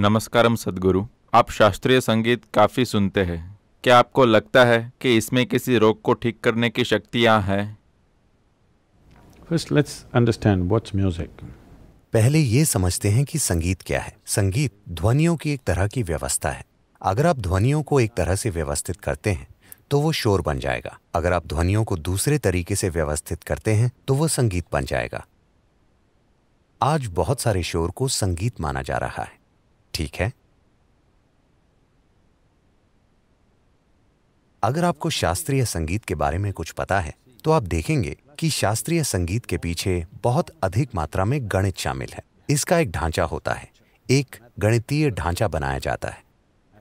नमस्कारम सदगुरु आप शास्त्रीय संगीत काफ़ी सुनते हैं क्या आपको लगता है कि इसमें किसी रोग को ठीक करने की शक्तियाँ हैं first let's understand what's music पहले ये समझते हैं कि संगीत क्या है संगीत ध्वनियों की एक तरह की व्यवस्था है अगर आप ध्वनियों को एक तरह से व्यवस्थित करते हैं तो वो शोर बन जाएगा अगर आप ध्वनियों को दूसरे तरीके से व्यवस्थित करते हैं तो वो संगीत बन जाएगा आज बहुत सारे शोर को संगीत माना जा रहा है ठीक है अगर आपको शास्त्रीय संगीत के बारे में कुछ पता है तो आप देखेंगे कि शास्त्रीय संगीत के पीछे बहुत अधिक मात्रा में गणित शामिल है इसका एक ढांचा होता है एक गणितीय ढांचा बनाया जाता है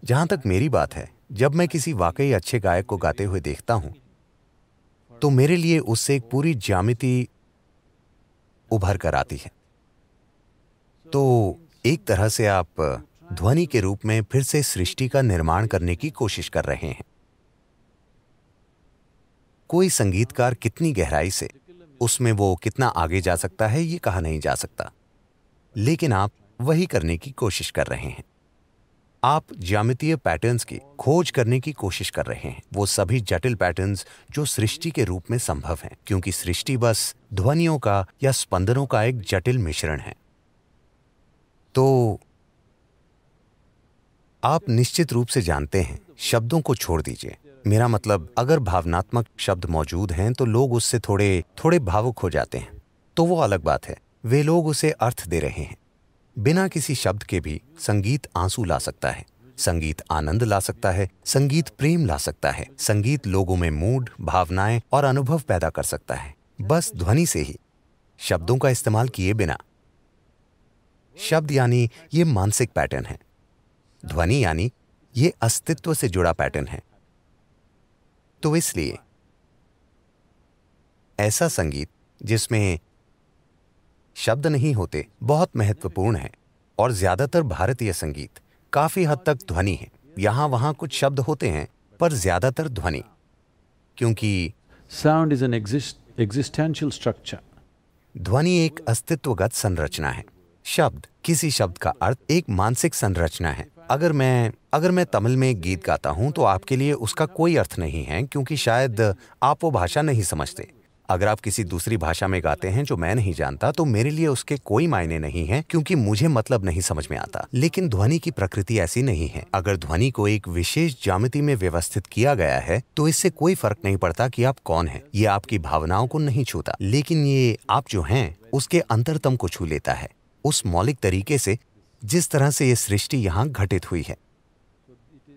जहां तक मेरी बात है जब मैं किसी वाकई अच्छे गायक को गाते हुए देखता हूं तो मेरे लिए उससे एक पूरी ज्यामिति उभर कर आती है तो एक तरह से आप ध्वनि के रूप में फिर से सृष्टि का निर्माण करने की कोशिश कर रहे हैं कोई संगीतकार कितनी गहराई से उसमें वो कितना आगे जा सकता है ये कहा नहीं जा सकता लेकिन आप वही करने की कोशिश कर रहे हैं आप ज्यामितीय पैटर्न्स की खोज करने की कोशिश कर रहे हैं वो सभी जटिल पैटर्न्स जो सृष्टि के रूप में संभव हैं क्योंकि सृष्टि बस ध्वनियों का या स्पंदनों का एक जटिल मिश्रण है तो आप निश्चित रूप से जानते हैं शब्दों को छोड़ दीजिए मेरा मतलब अगर भावनात्मक शब्द मौजूद हैं तो लोग उससे थोड़े थोड़े भावुक हो जाते हैं तो वो अलग बात है वे लोग उसे अर्थ दे रहे हैं बिना किसी शब्द के भी संगीत आंसू ला सकता है संगीत आनंद ला सकता है संगीत प्रेम ला सकता है संगीत लोगों में मूड भावनाएं और अनुभव पैदा कर सकता है बस ध्वनि से ही शब्दों का इस्तेमाल किए बिना शब्द यानी ये मानसिक पैटर्न है ध्वनि यानी ये अस्तित्व से जुड़ा पैटर्न है तो इसलिए ऐसा संगीत जिसमें शब्द नहीं होते बहुत महत्वपूर्ण है और ज्यादातर भारतीय संगीत काफी हद तक ध्वनि है यहां वहां कुछ शब्द होते हैं पर ज्यादातर ध्वनि क्योंकि sound is an existential structure ध्वनि एक अस्तित्वगत संरचना है शब्द किसी शब्द का अर्थ एक मानसिक संरचना है अगर मैं अगर मैं तमिल में एक गीत गाता हूँ तो आपके लिए उसका कोई अर्थ नहीं है क्योंकि शायद आप वो भाषा नहीं समझते अगर आप किसी दूसरी भाषा में गाते हैं जो मैं नहीं जानता तो मेरे लिए उसके कोई मायने नहीं है क्योंकि मुझे मतलब नहीं समझ में आता लेकिन ध्वनि की प्रकृति ऐसी नहीं है अगर ध्वनि को एक विशेष जामिति में व्यवस्थित किया गया है तो इससे कोई फर्क नहीं पड़ता कि आप कौन हैं ये आपकी भावनाओं को नहीं छूता लेकिन ये आप जो हैं उसके अंतरतम को छू लेता है उस मौलिक तरीके से जिस तरह से ये सृष्टि यहाँ घटित हुई है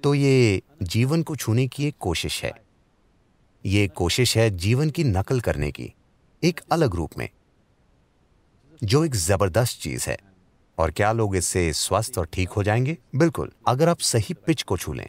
तो ये जीवन को छूने की एक कोशिश है ये कोशिश है जीवन की नकल करने की एक अलग रूप में जो एक जबरदस्त चीज है और क्या लोग इससे स्वस्थ और ठीक हो जाएंगे बिल्कुल अगर आप सही पिच को छू लें